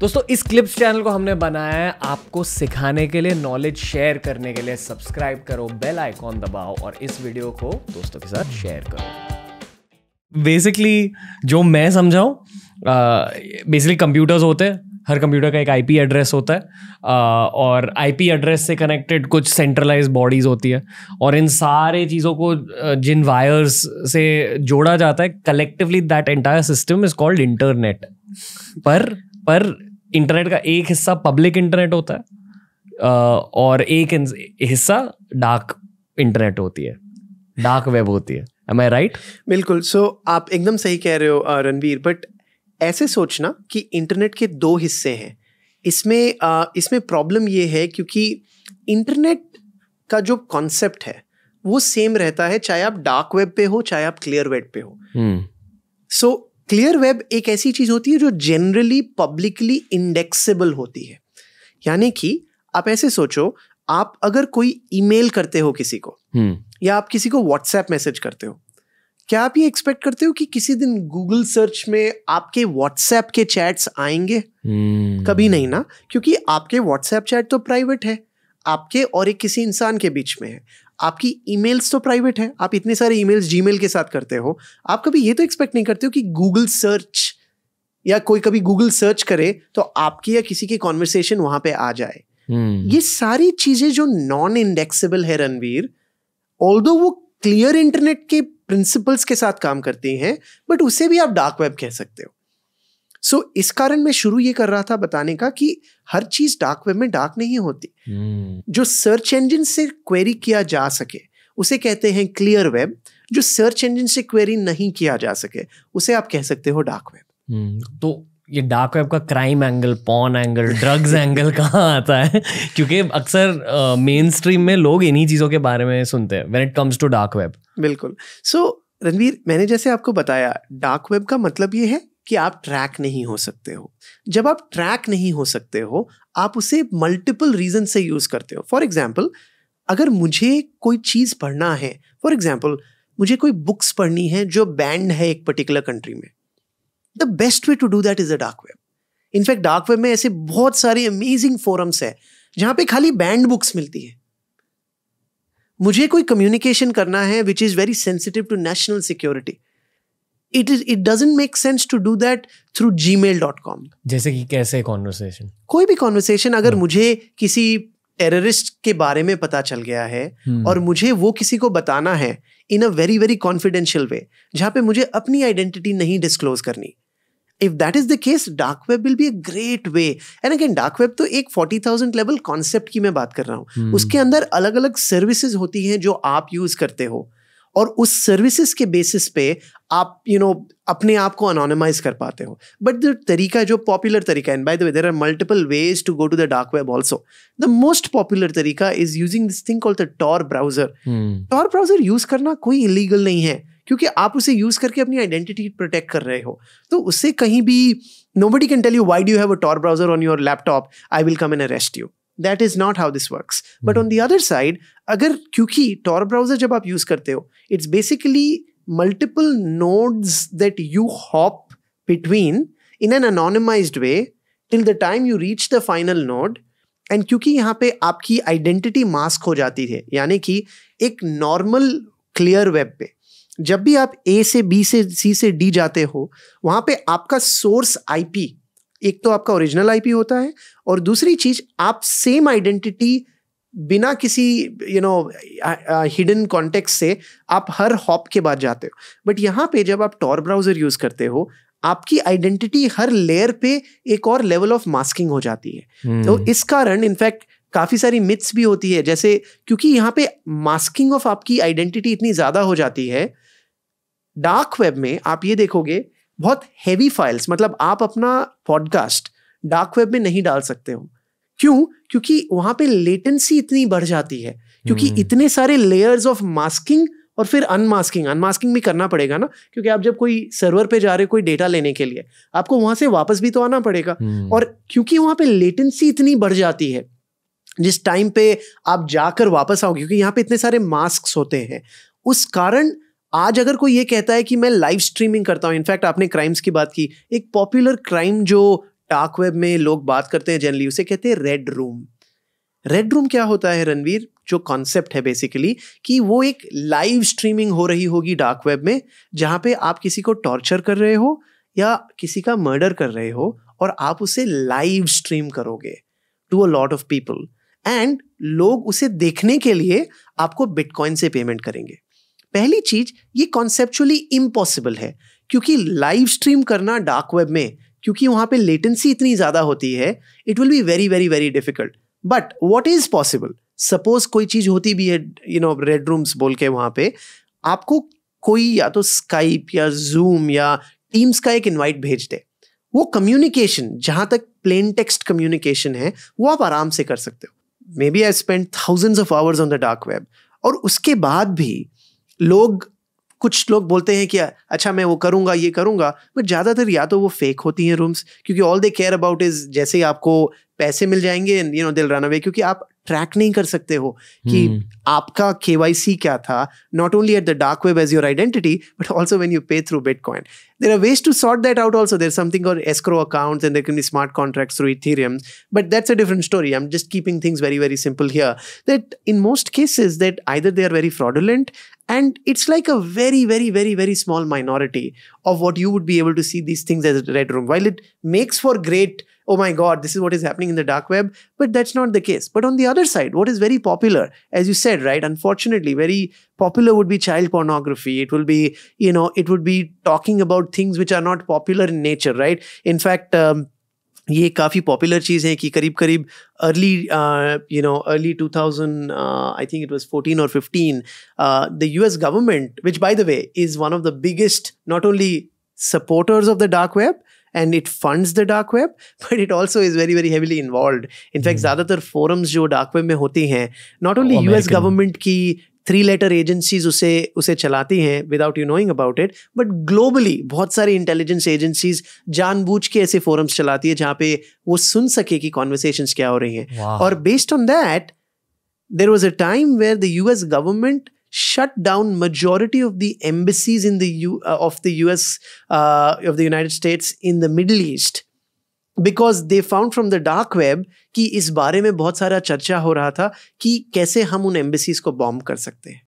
दोस्तों इस clips channel को हमने बनाया है आपको सिखाने के लिए नॉलेज शेयर करने के लिए सब्सक्राइब करो बेल आइकॉन दबाओ और इस वीडियो को दोस्तों के साथ शेयर करो बेसिकली जो मैं समझाऊ बेसिकली कंप्यूटर्स होते हैं हर कंप्यूटर का एक आईपी एड्रेस होता है uh, और आईपी एड्रेस से कनेक्टेड कुछ सेंट्रलाइज बॉडीज होती है और इन सारे चीज़ों को जिन वायर्स से जोड़ा जाता है collectively that entire system is called internet पर पर इंटरनेट का एक हिस्सा पब्लिक इंटरनेट होता है और एक हिस्सा डार्क इंटरनेट होती है डार्क वेब होती है एम आई राइट बिल्कुल सो आप एकदम सही कह रहे हो रणवीर बट ऐसे सोचना कि इंटरनेट के दो हिस्से हैं इसमें इसमें प्रॉब्लम ये है क्योंकि इंटरनेट का जो कॉन्सेप्ट है वो सेम रहता है चाहे आप डार्क वेब पे हो चाहे आप क्लियर वेब पे हो so hmm. so, clear web एक ऐसी चीज़ होती है जो जनरली पब्लिकली इंडेक्सेबल होती है यानी कि आप ऐसे सोचो आप अगर कोई ईमेल करते हो किसी को hmm. या आप किसी को व्हाट्सएप मैसेज करते हो क्या आप ये एक्सपेक्ट करते हो कि किसी दिन गूगल सर्च में आपके व्हाट्सएप के चैट्स आएंगे hmm. कभी नहीं ना क्योंकि आपके व्हाट्सएप चैट तो प्राइवेट है आपके और एक किसी इंसान के बीच में है आपकी ईमेल्स तो प्राइवेट है आप इतने सारे ईमेल्स जीमेल के साथ करते हो आप कभी ये तो एक्सपेक्ट नहीं करते हो कि गूगल सर्च या कोई कभी गूगल सर्च करे तो आपकी या किसी की कॉन्वर्सेशन वहां पे आ जाए hmm. ये सारी चीजें जो नॉन इंडेक्सेबल है रणवीर ऑल वो क्लियर इंटरनेट के प्रिंसिपल्स के साथ काम करती हैं बट उसे भी आप डार्क वेब कह सकते हो सो so, इस कारण मैं शुरू ये कर रहा था बताने का कि हर चीज डार्क वेब में डार्क नहीं होती hmm. जो सर्च इंजन से क्वेरी किया जा सके उसे कहते हैं क्लियर वेब जो सर्च इंजन से क्वेरी नहीं किया जा सके उसे आप कह सकते हो डार्क वेब hmm. तो ये डार्क वेब का crime angle porn angle drugs angle कहाँ आता है क्योंकि अक्सर मेन स्ट्रीम में लोग इन्हीं चीज़ों के बारे में सुनते हैं when it comes to dark web बिल्कुल सो so, रणवीर मैंने जैसे आपको बताया डार्क वेब का मतलब ये है कि आप ट्रैक नहीं हो सकते हो जब आप ट्रैक नहीं हो सकते हो आप उसे मल्टीपल रीजन से यूज करते हो फॉर एग्जाम्पल अगर मुझे कोई चीज पढ़ना है फॉर एग्जाम्पल मुझे कोई बुक्स पढ़नी है जो बैंड है एक पर्टिकुलर कंट्री में the best way to do that is a dark web in fact dark web में ऐसे बहुत सारे अमेजिंग फोरम्स है जहां पे खाली बैंड बुक्स मिलती है मुझे कोई कम्युनिकेशन करना है which is very sensitive to national security it is it doesn't make sense to do that through Gmail dot com जैसे कि कैसे कॉन्वर्सेशन कोई भी कॉन्वर्सेशन अगर hmm. मुझे किसी टेररिस्ट के बारे में पता चल गया है hmm. और मुझे वो किसी को बताना है in a very very confidential way जहाँ पे मुझे अपनी आइडेंटिटी नहीं डिस्क्लोज करनी if that is the case dark web will be a great way and again dark web तो एक फोर्टी थाउजेंड लेवल कॉन्सेप्ट की मैं बात कर रहा हूँ hmm. उसके अंदर अलग अलग सर्विसेज होती हैं जो आप यूज करते हो और उस सर्विसेज के बेसिस पे आप यू you नो know, अपने आप को अनोनमाइज कर पाते हो बट द तरीका जो पॉपुलर तरीका and by the way there are multiple ways to go to the dark web also the most popular तरीका is using this thing called the Tor browser Tor browser use करना कोई illegal नहीं है क्योंकि आप उसे use करके अपनी आइडेंटिटी प्रोटेक्ट कर रहे हो तो उससे कहीं भी nobody can tell you why do have a Tor browser on your laptop I will come and arrest you that is not how this work but on the other side अगर क्योंकि Tor browser जब आप use करते हो it's basically multiple node that you hop between in an anonymized way till the time you reach the final node and क्योंकि यहाँ पे आपकी आइडेंटिटी मास्क हो जाती है यानी कि एक नॉर्मल क्लियर वेब पे जब भी आप ए से बी से सी से डी जाते हो वहाँ पे आपका सोर्स आईपी एक तो आपका ओरिजिनल आईपी होता है और दूसरी चीज आप सेम आइडेंटिटी बिना किसी यू नो हिडन कॉन्टेक्स से आप हर हॉप के बाद जाते हो बट यहाँ पे जब आप टॉर ब्राउजर यूज करते हो आपकी आइडेंटिटी हर लेयर पे एक और लेवल ऑफ मास्किंग हो जाती है hmm. तो इस कारण इनफैक्ट काफ़ी सारी मिथ्स भी होती है जैसे क्योंकि यहाँ पे मास्किंग ऑफ आपकी आइडेंटिटी इतनी ज़्यादा हो जाती है डार्क वेब में आप ये देखोगे बहुत हैवी फाइल्स मतलब आप अपना पॉडकास्ट डार्क वेब में नहीं डाल सकते हो क्यों क्योंकि वहां पे लेटेंसी इतनी बढ़ जाती है क्योंकि हम्म। इतने सारे लेयर्स ऑफ मास्किंग और फिर अनमास्किंग अनमास्किंग भी करना पड़ेगा ना क्योंकि आप जब कोई सर्वर पे जा रहे हो कोई डेटा लेने के लिए आपको वहां से वापस भी तो आना पड़ेगा हम्म। और क्योंकि वहां पे लेटेंसी इतनी बढ़ जाती है जिस टाइम पे आप जाकर वापस आओगे क्योंकि यहाँ पे इतने सारे मास्क होते हैं उस कारण आज अगर कोई ये कहता है कि मैं लाइव स्ट्रीमिंग करता हूँ इनफैक्ट आपने क्राइम्स की बात की एक पॉपुलर क्राइम जो डार्क वेब में लोग बात करते हैं जनरली उसे कहते हैं रेड रूम रेड रूम क्या होता है रणवीर जो कॉन्सेप्ट है बेसिकली कि वो एक लाइव स्ट्रीमिंग हो रही होगी डार्क वेब में जहाँ पे आप किसी को टॉर्चर कर रहे हो या किसी का मर्डर कर रहे हो और आप उसे लाइव स्ट्रीम करोगे to a lot of people and लोग उसे देखने के लिए आपको बिटकॉइन से पेमेंट करेंगे पहली चीज ये कॉन्सेप्चुअली इम्पॉसिबल है क्योंकि लाइव स्ट्रीम करना डार्क वेब में क्योंकि वहाँ पे लेटेंसी इतनी ज़्यादा होती है it will be very very very difficult but what is possible suppose कोई चीज़ होती भी है यू नो रेड रूम्स बोल के वहाँ पे आपको कोई या तो स्काइप या जूम या टीम्स का एक इनवाइट भेज दे वो कम्युनिकेशन जहाँ तक प्लेन टेक्स्ट कम्युनिकेशन है वो आप आराम से कर सकते हो maybe I spend thousands of hours on the dark web और उसके बाद भी लोग कुछ लोग बोलते हैं कि अच्छा मैं वो करूँगा ये करूँगा बट ज़्यादातर या तो वो फेक होती हैं रूम्स क्योंकि all they care about is जैसे ही आपको पैसे मिल जाएंगे you know they'll run away क्योंकि आप ट्रैक नहीं कर सकते हो कि hmm. आपका के क्या था not only at the dark web as your identity but also when you pay through Bitcoin there are ways to sort that out also there something or escrow account and there can smart contract through Ethereum but that's a different story I am just keeping things very very simple here that in most cases that either they are very fraudulent And it's like a very, very, very, very small minority of what you would be able to see these things as a red room. While it makes for great, oh my God, this is what is happening in the dark web, but that's not the case. But on the other side, what is very popular, as you said, right? Unfortunately, very popular would be child pornography. It will be, you know, it would be talking about things which are not popular in nature, right? In fact, um, ये काफ़ी popular चीज़ है कि करीब करीब early you know early two thousand I think it was fourteen or fifteen the U S government which by the way is one of the biggest not only supporters of the dark web and it fund the dark web but it also is very very heavily involve in fact ज़्यादातर forums जो dark web में होती हैं not only U S government की three letter agencies उसे उसे चलाती हैं without you knowing about it but globally बहुत सारी इंटेलिजेंस एजेंसीज जानबूझ के ऐसे फोरम्स चलाती है जहाँ पे वो सुन सके कि कॉन्वर्सेशन क्या हो रही हैं wow. और based on that there was a time where the US government shut down majority of the embassies in the U, uh, of the of the United States in the Middle East because they found from the dark web कि इस बारे में बहुत सारा चर्चा हो रहा था कि कैसे हम उन एम्बेसीज को बॉम्ब कर सकते हैं